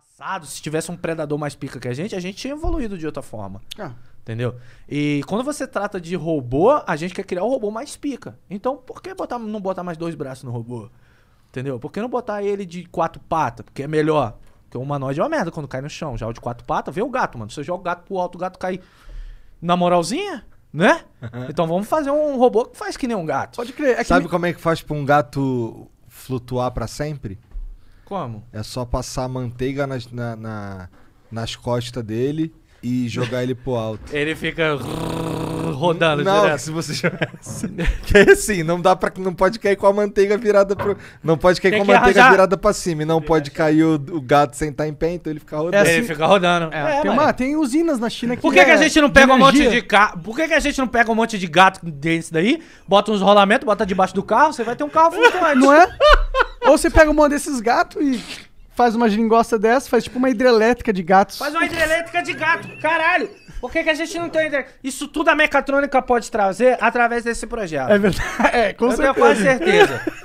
passado, se tivesse um predador mais pica que a gente, a gente tinha evoluído de outra forma. É. Entendeu? E quando você trata de robô, a gente quer criar o um robô mais pica. Então, por que botar, não botar mais dois braços no robô? Entendeu? Por que não botar ele de quatro patas? Porque é melhor. Porque o humanoide é uma merda quando cai no chão. Já o de quatro patas, vê o gato, mano. Você joga o gato pro alto, o gato cai na moralzinha, né? então vamos fazer um robô que faz que nem um gato. Pode crer. É Sabe como é que faz pra um gato flutuar para sempre? Como? É só passar manteiga nas, na, na, nas costas dele e jogar ele pro alto. Ele fica rodando não, direto. se você jogar assim. é assim, não dá para não pode cair com a manteiga virada pro não pode cair Tem com a manteiga arranjar. virada para cima, e não pode cair o, o gato sentar tá em pé, então ele fica é, rodando. É assim. Ele fica rodando. É, é, tem, uma, tem, usinas na China que Por que, que a é gente não pega um monte de carro? Por que, que a gente não pega um monte de gato desse daí? Bota uns rolamentos, bota debaixo do carro, você vai ter um carro flutuante. Não é? Ou você pega um desses gatos e faz uma geringosta dessa, faz tipo uma hidrelétrica de gatos. Faz uma hidrelétrica de gato, caralho! Por que, que a gente não tem hidrelétrica? Isso tudo a mecatrônica pode trazer através desse projeto. É verdade. É, com Eu certeza. Eu tenho quase certeza.